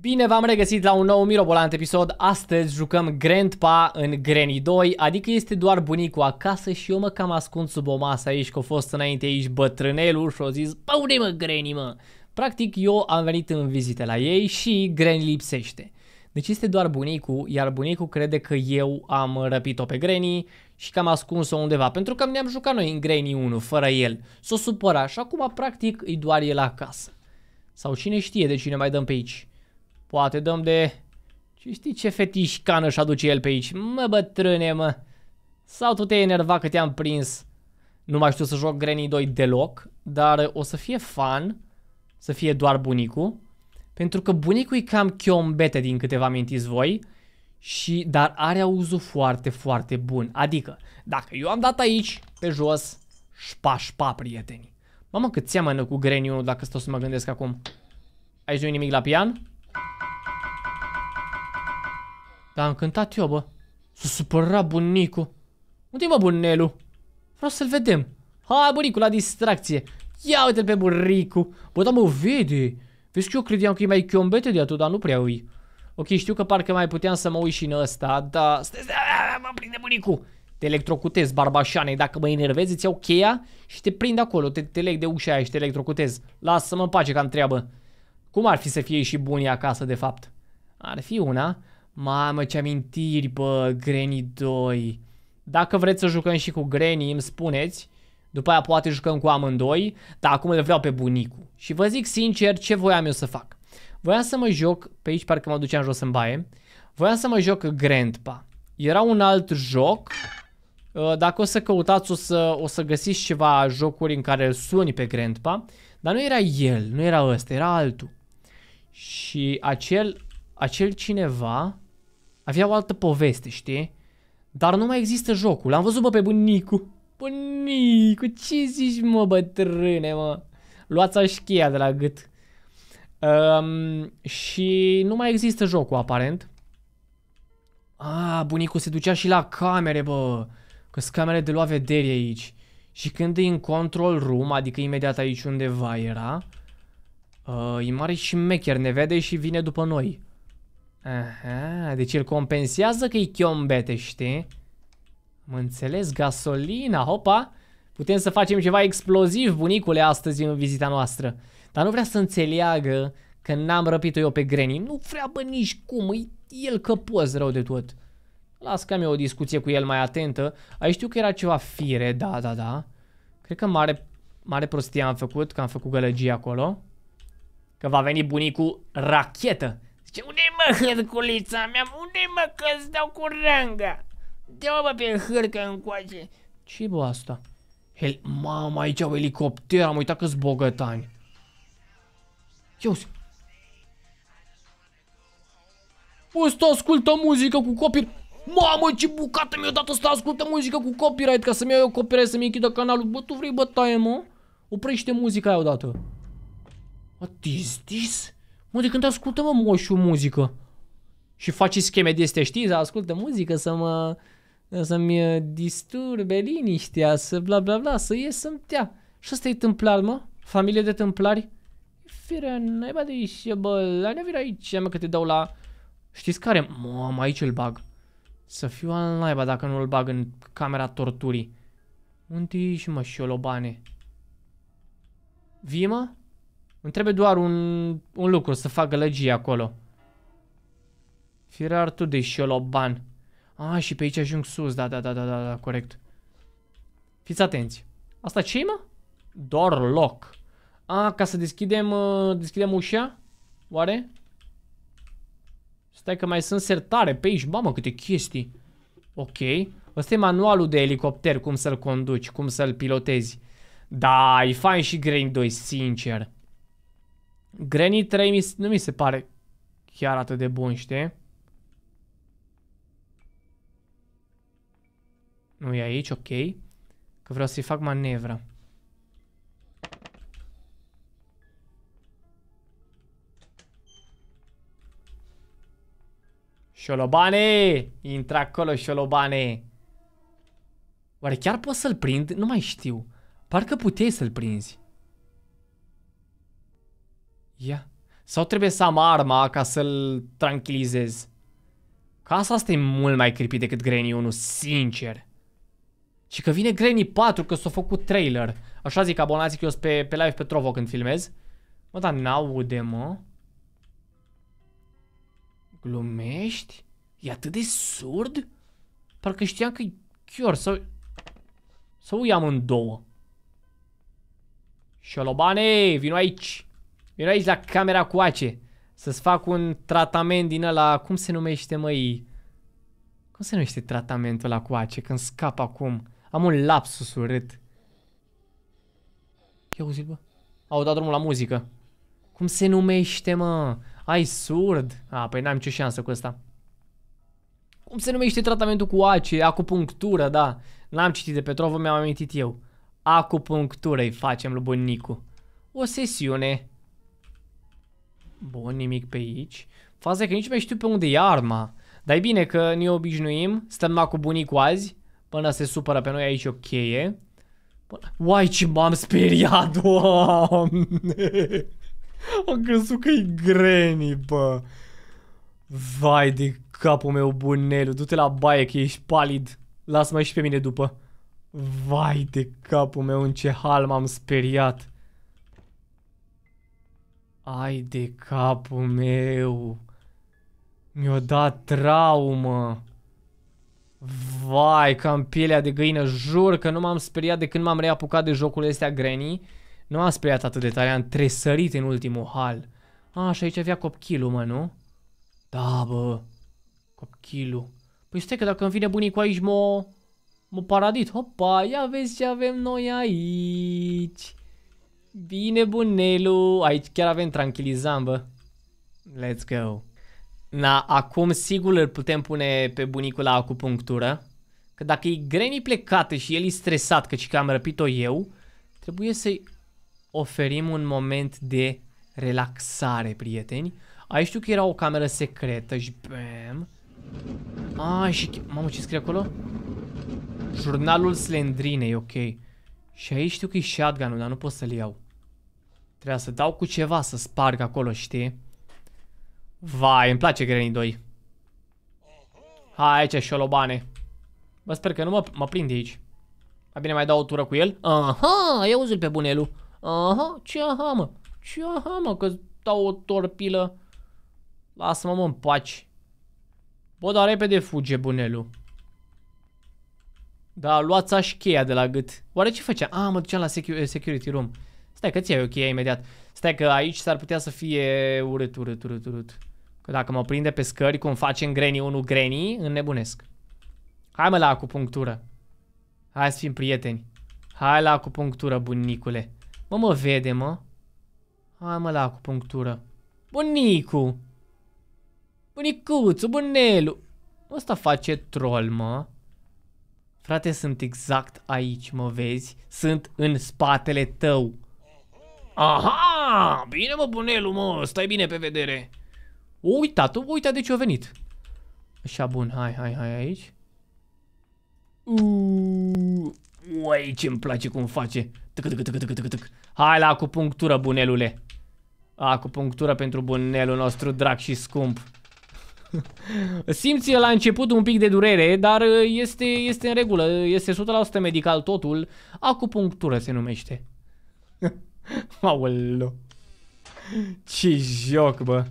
Bine v-am regăsit la un nou mirobolant episod, astăzi jucăm Grandpa în Granny 2, adică este doar bunicul acasă și eu mă cam ascund sub o masă aici, că a fost înainte aici bătrânelul și a zis, bă unde mă Granny mă? Practic eu am venit în vizite la ei și Granny lipsește. Deci este doar bunicul, iar bunicul crede că eu am răpit-o pe Granny și că am ascuns-o undeva, pentru că ne-am jucat noi în Granny 1 fără el. S-o supăra și acum practic îi doar el acasă. Sau cine știe de cine mai dăm pe aici. Poate dăm de... Și știi ce fetișcan și aduce el pe aici? Mă bătrâne, mă! Sau tu te-ai enervat că te-am prins? Nu mai știu să joc Granny 2 deloc, dar o să fie fan să fie doar bunicul. Pentru că bunicul e cam chiombete din câte vă amintiți voi. Și, dar are auzul foarte, foarte bun. Adică, dacă eu am dat aici, pe jos, șpa, șpa, prieteni. Mamă, cât seamănă cu Granny 1 dacă stau să mă gândesc acum. Aici nu e nimic la pian. Dar am cântat eu, bă. S-a supărat bunicul. Unde-i mă bunelu? Vreau să-l vedem. Hai bunicul la distracție. Ia uite-l pe buricu. Bă, dar mă vede. Vezi că eu credeam că e mai chiombete de atât, dar nu prea ui. Ok, știu că parcă mai puteam să mă ui și în ăsta, dar... Stai, mă prinde bunicu. Te electrocutez, barbașane, dacă mă enervezi îți iau cheia și te prind acolo, te, te leg de ușa aia și te electrocutez. Lasă-mă în pace că am treabă. Cum ar fi să fie și bunii acasă, de fapt? Ar fi una. Mamă, ce amintiri, bă, Granny 2. Dacă vreți să jucăm și cu Granny, îmi spuneți. După aia poate jucăm cu amândoi, dar acum îl vreau pe bunicu. Și vă zic sincer ce voiam eu să fac. Voiam să mă joc, pe aici parcă mă duceam jos în baie, voiam să mă joc Grandpa. Era un alt joc, uh, dacă o să căutați o să, o să găsiți ceva jocuri în care suni pe Grandpa, dar nu era el, nu era ăsta, era altul. Și acel, acel cineva avea o altă poveste, știi? Dar nu mai există jocul. Am văzut, bă, pe bunicu. Bunicu, ce zici, mă, bătrâne, mă? Luați așchia de la gât. Um, și nu mai există jocul, aparent. A, bunicu se ducea și la camere, bă. că sunt camere de lua vederi aici. Și când e în control room, adică imediat aici undeva era, uh, e mare și mecher, ne vede și vine după noi. Aha, deci îl compensează că-i chiombete, știi? Mă înțeles, gasolina, hopa! Putem să facem ceva exploziv, bunicule, astăzi în vizita noastră. Dar nu vrea să înțeleagă că n-am răpit-o eu pe Granny. Nu vrea, bă, nici cum, e el căpos rău de tot. Las că am eu o discuție cu el mai atentă. Aici știu că era ceva fire, da, da, da. Cred că mare, mare prostie am făcut, că am făcut gălăgie acolo. Că va veni bunicul rachetă. Și unde mă hârculița mea? unde mă că îți dau cu ranga? Dă-o mă pe hârcă încoace. ce bă asta? Hel, mamă, aici au elicopter, am uitat că-s bogătani. Iauzi. Ăsta ascultă muzică cu copii. Mamă, ce bucată mi-a dat ăsta, ascultă muzică cu copyright ca să-mi iau eu copyright, să-mi închidă canalul. Bă, tu vrei bătaie, mă? Oprește muzica aia odată. What is this? Mă, de când ascultă, mă, moșu muzică? Și faci scheme de astea, știi? Ascultă muzică să mă... Să-mi uh, disturbe liniștea, să bla bla bla, să ies să-mi tea. Și ăsta e tâmplar, mă? Familie de tâmplari? Fire, naiba de aici, bă, la nevira aici, mă, că te dau la... Știți care? Mă, aici îl bag. Să fiu al naiba dacă nu îl bag în camera torturii. Unde ești, mă, șolobane? Vii, mă? Îmi trebuie doar un, un lucru să fac legii acolo. Firar tu de șoloban. A, ah, și pe aici ajung sus, da, da, da, da, da, da, corect. Fiți atenți. Asta ce mă? Door lock. A, ah, ca să deschidem, uh, deschidem ușa? Oare? Stai că mai sunt sertare pe aici, mamă, câte chestii. Ok. Ăsta e manualul de elicopter, cum să-l conduci, cum să-l pilotezi. Da, e fain și Green 2, sincer. Granny 3 nu mi se pare chiar atât de bun, știi? Nu e aici, ok. Că vreau să-i fac manevră. Șolobane! Intră acolo, șolobane! Oare chiar poți să-l prind? Nu mai știu. Parcă puteai să-l prinzi. Ia. Sau trebuie să am arma ca să-l tranquilizez. Casa asta, e mult mai creepy decât Granny 1, sincer. Și că vine Granny 4, că s-a făcut trailer. Așa zic abonați că eu sunt pe, pe live pe Trovo când filmez. Mă, dar n-aude, mă. Glumești? E atât de surd? Parcă știam că-i chior sau... Sau ia în două. Șolobane, vino aici. Eu aici la camera cu ace să-ți fac un tratament din ăla, cum se numește măi? Cum se numește tratamentul ăla cu ace? Când scap acum. Am un lapsus urât. Ia auzi bă. Au dat drumul la muzică. Cum se numește, mă? Ai surd? A, ah, păi n-am nicio șansă cu asta. Cum se numește tratamentul cu ace? Acupunctură, da. N-am citit de Petrovă, mi-am amintit eu. Acupunctură îi facem lui bunicu. O sesiune Bun, nimic pe aici. Faza că nici mai știu pe unde e arma. Dar e bine că ne obișnuim. Stăm la cu bunicul azi. Până se supără pe noi aici o cheie. Uai, ce m-am speriat, doamne! Am crezut că e greni, bă. Vai de capul meu, bunelu. Du-te la baie că ești palid. Lasă-mă și pe mine după. Vai de capul meu, în ce hal m-am speriat. Ai de capul meu. Mi-o dat traumă. Vai, cam pielea de găină, jur că nu m-am speriat de când m-am reapucat de jocul astea Granny. Nu m-am speriat atât de tare, am tresărit în ultimul hal. A, și aici avea copchilul, mă, nu? Da, bă, copchilul. Păi stai că dacă îmi vine bunicul aici, mă, mă paradit. Hopa, ia vezi ce avem noi aici. Bine, bunelu. Aici chiar avem tranquilizant, bă. Let's go. Na, acum sigur îl putem pune pe bunicul la acupunctură. Că dacă e greni plecată și el e stresat căci că am răpit-o eu, trebuie să-i oferim un moment de relaxare, prieteni. Aici știu că era o cameră secretă și bam. A, și... Mamă, ce scrie acolo? Jurnalul Slendrinei, ok. Și aici știu că e shotgun dar nu pot să-l iau. Trebuia să dau cu ceva să sparg acolo, știi? Vai, îmi place Granny 2. Hai aici, șolobane. Bă, sper că nu mă, mă prind de aici. Mai bine mai dau o tură cu el. Aha, ia uzi pe bunelu. Aha, ce aha, mă? Ce aha, mă, că dau o torpilă. Lasă-mă, mă, în paci. Bă, dar repede fuge bunelu. Da, luați aș cheia de la gât. Oare ce făcea? Ah, mă duceam la security room. Stai că ți-ai ok imediat. Stai că aici s-ar putea să fie urât, urât, urât, urât. Că dacă mă prinde pe scări, cum face în Granny 1 Granny, înnebunesc. Hai mă la acupunctură. Hai să fim prieteni. Hai la acupunctură, bunicule. Mă, mă vede, mă. Hai mă la acupunctură. Bunicu! Bunicuțu, bunelu! Ăsta face troll, mă. Frate, sunt exact aici, mă vezi? Sunt în spatele tău. Aha! Bine mă, bunelu, mă, stai bine pe vedere. Uita, tu, uita de ce a venit. Așa, bun, hai, hai, hai aici. Uuu, uai, ce-mi place cum face. Tâc, tâc, tâc, tâc, tâc, tâc. Hai la acupunctură, bunelule. Acupunctură pentru bunelul nostru drag și scump. Simți la început un pic de durere, dar uh, este, este în regulă, este 100% medical totul. Acupunctură se numește. Aoleu. Ce joc, bă.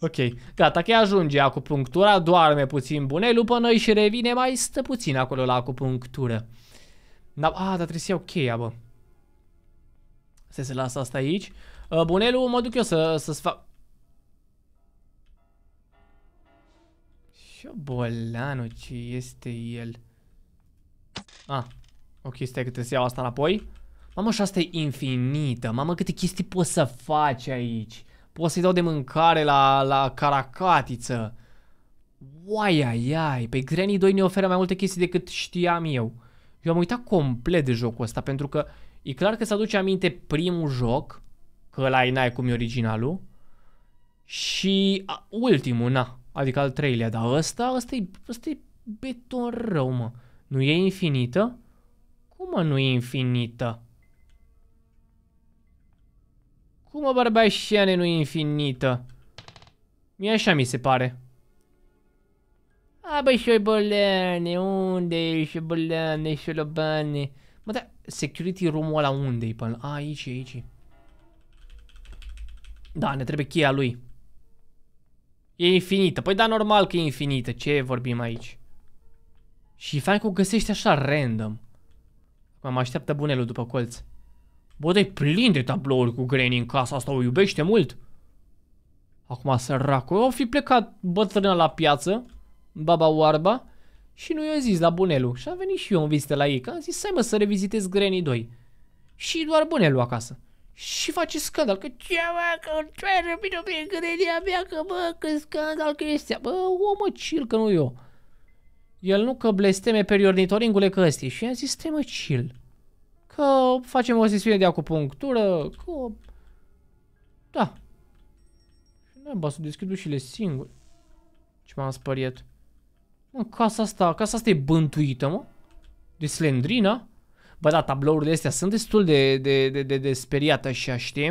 Ok, gata că ajunge acupunctura, doarme puțin bune, lupă noi și revine mai stă puțin acolo la acupunctură. Da, a, dar trebuie să iau cheia, bă. Să se lasă asta aici. Uh, Bunelu mă duc eu să, să fac. Ce bolanu, ce este el? A, ah, ok, stai că trebuie să iau asta înapoi. Mamă, și asta e infinită. Mamă, câte chestii poți să faci aici. Poți să-i dau de mâncare la, la caracatiță. Uai, ai, ai. Pe păi Granny 2 ne oferă mai multe chestii decât știam eu. Eu am uitat complet de jocul ăsta pentru că e clar că se aduce aminte primul joc, că la e n-ai cum e originalul, și a, ultimul, na, adică al treilea, dar ăsta, ăsta e, ăsta e beton rău, mă. Nu e infinită? Cum mă nu e infinită? Cum o barbaișiane nu e infinită? Mie așa mi se pare. A, bă, șobolane, unde e șobolane, șolobane? Mă, dar security room-ul ăla unde e până? A, aici, aici. Da, ne trebuie cheia lui. E infinită. Păi da, normal că e infinită. Ce vorbim aici? Și fain că o găsești așa random. Mă, mă așteaptă bunelul după colț. Bă, plin de tablouri cu Granny în casa asta, o iubește mult. Acum săracul, o fi plecat bătrână la piață, baba oarba, și nu i-a zis la bunelul. Și a venit și eu în vizită la ei, că am zis, să mă să revizitez Granny 2. Și doar bunelul acasă. Și face scandal, că ce mă, că ce răbină pe Grenia mea, că bă, că scandal, că este, bă, omă, chill, că nu eu. El nu că blesteme periornitoringule că ăstii. Și i-a zis, stai mă, chill că facem o sesiune de acupunctură că... Da. Nu ba să deschid ușile singur. Ce m-am spăriet. Mă, casa asta, casa asta e bântuită, mă. De slendrina. Bă, da, tablourile astea sunt destul de, de, de, de, de speriat așa, știi?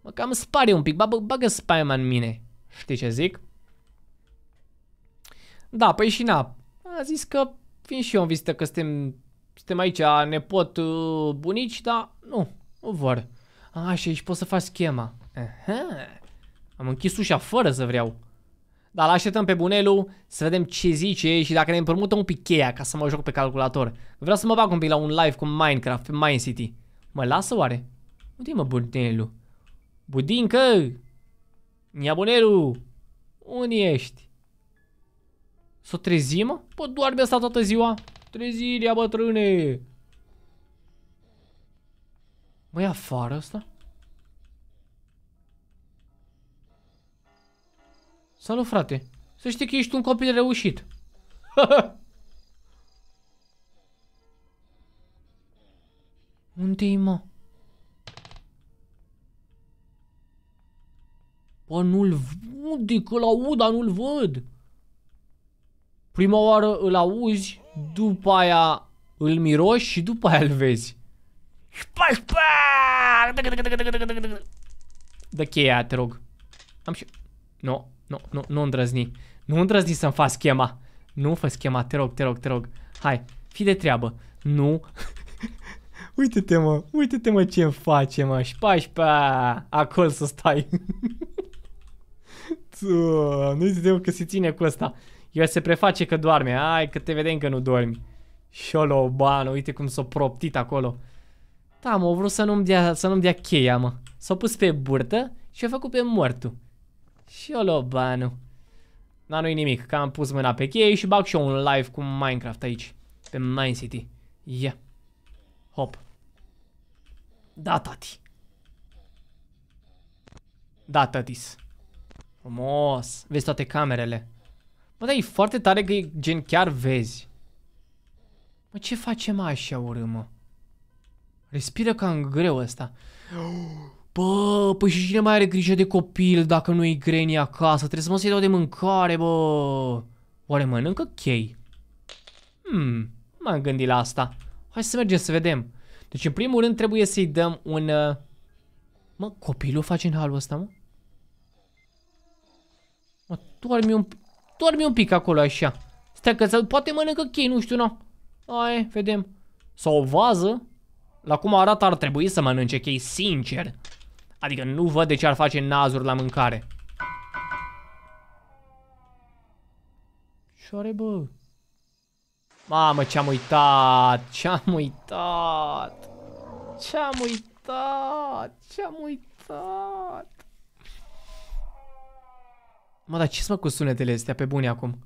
Mă, cam spare un pic, bă, bagă spaima în mine. Știi ce zic? Da, păi și na, a zis că, fiind și eu în vizită că suntem suntem aici, nepot pot uh, bunici, dar nu, nu vor. A, și aici poți să faci schema. Aha. Am închis ușa fără să vreau. Dar așteptăm pe bunelu să vedem ce zice și dacă ne împrumută un pic cheia ca să mă joc pe calculator. Vreau să mă bag un pic la un live cu Minecraft pe Mine City. Mă lasă oare? Unde mă bunelul? Budincă! Ia bunelul! Unde ești? Să o trezim? Pot doarme asta toată ziua? Trezirea, bătrâne! Mă, e afară asta? Salut, frate! Să știi că ești un copil reușit. Unde-i, mă? Bă, nu-l... văd, Că-l aud, dar nu-l văd. Prima oară îl auzi, după aia îl miroși și după aia îl vezi. Dă cheia, te rog. Am și... Nu, nu, nu, nu îndrăzni. Nu îndrăzni să-mi faci schema. Nu fă schema, te rog, te rog, te rog. Hai, fi de treabă. Nu. uite-te mă, uite-te mă ce-mi face mă. Șpași acolo să stai. Nu i că se ține cu ăsta. El se preface că doarme. Hai că te vedem că nu dormi. o bană, uite cum s-o proptit acolo. Da, mă, vrut să nu-mi dea, să nu-mi dea cheia, mă. S-a pus pe burtă și a făcut pe mortu. o bană. Dar nu-i nimic, că am pus mâna pe cheie și bag și eu un live cu Minecraft aici. Pe Mine City. Ia. Yeah. Hop. Da, tati. Da, tatis. Frumos. Vezi toate camerele. Bă, dar e foarte tare că e gen chiar vezi. Mă, ce facem așa urât, Respiră ca în greu ăsta. Bă, păi și cine mai are grijă de copil dacă nu e greni acasă? Trebuie să mă să-i dau de mâncare, bă. Oare mănâncă chei? Hmm, m-am gândit la asta. Hai să mergem să vedem. Deci, în primul rând, trebuie să-i dăm un... Uh, mă, copilul face în halul ăsta, mă? Mă, tu ar mi un... Dormi un pic acolo așa. Stai că poate mănâncă chei, nu știu, nu. Ai, vedem. Sau o vază. La cum arată ar trebui să mănânce chei, sincer. Adică nu văd de ce ar face nazuri la mâncare. Ce are, bă? Mamă, ce-am uitat, ce-am uitat, ce-am uitat, ce-am uitat. Mă, dar ce mă cu sunetele astea pe bune acum?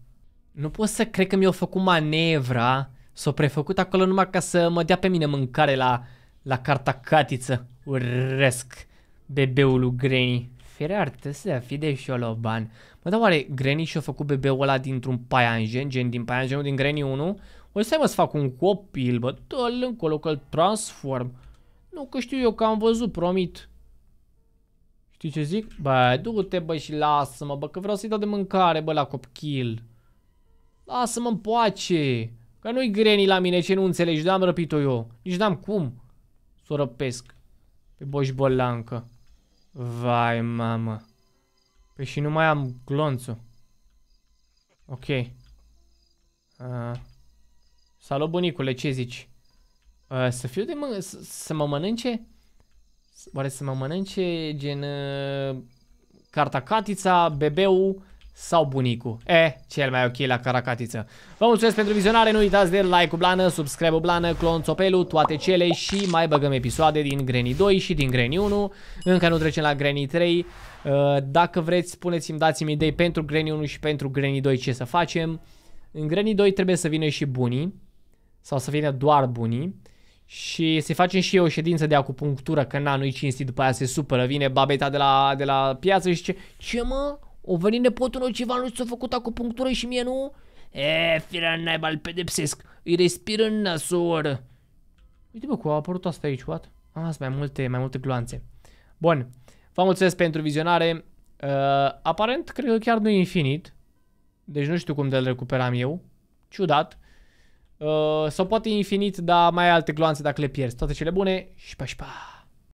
Nu pot să cred că mi-au făcut manevra, s-o prefăcut acolo numai ca să mă dea pe mine mâncare la, la carta catiță. Urăsc bebeul lui Granny. Fire artă să fi de șoloban. Mă, dar oare Granny și-a făcut bebeul ăla dintr-un paianjen, gen din paianjenul din Granny 1? O să mă să fac un copil, bă, tot încolo că-l transform. Nu că știu eu că am văzut, promit. Știi ce zic? Bă, du-te bă și lasă-mă bă că vreau să-i dau de mâncare bă la copil. Lasă-mă n poace. Că nu-i greni la mine ce nu înțelegi, da am răpit-o eu. Nici n-am cum să o răpesc. Pe boșbolancă. Vai mamă. Păi și nu mai am glonțul. Ok. Uh, salut bunicule, ce zici? Uh, să fiu de mă... să mă mănânce? Oare să mă mănânce gen uh, ă, cartacatița, bebeu sau bunicu? E, cel mai ok la caracatiță. Vă mulțumesc pentru vizionare, nu uitați de like-ul blană, subscribe-ul blană, clonțopelul, toate cele și mai băgăm episoade din Granny 2 și din Granny 1. Încă nu trecem la Granny 3. Uh, dacă vreți, spuneți-mi, dați-mi idei pentru Granny 1 și pentru Granny 2 ce să facem. În Granny 2 trebuie să vină și bunii sau să vină doar bunii și se facem și eu o ședință de acupunctură, că na, nu-i cinstit, după aia se supără, vine babeta de la, de la piață și zice, ce mă, o venit nepotul nou ceva, nu s a făcut acupunctură și mie nu? E, firea naiba, îl pedepsesc, îi respir în nas Uite bă, cu a apărut asta aici, what? Ah, sunt mai multe, mai multe gloanțe. Bun, vă mulțumesc pentru vizionare. Uh, aparent, cred că chiar nu e infinit. Deci nu știu cum de-l recuperam eu. Ciudat. Uh, sau poate infinit, dar mai ai alte gloanțe dacă le pierzi. Toate cele bune și pa și pa!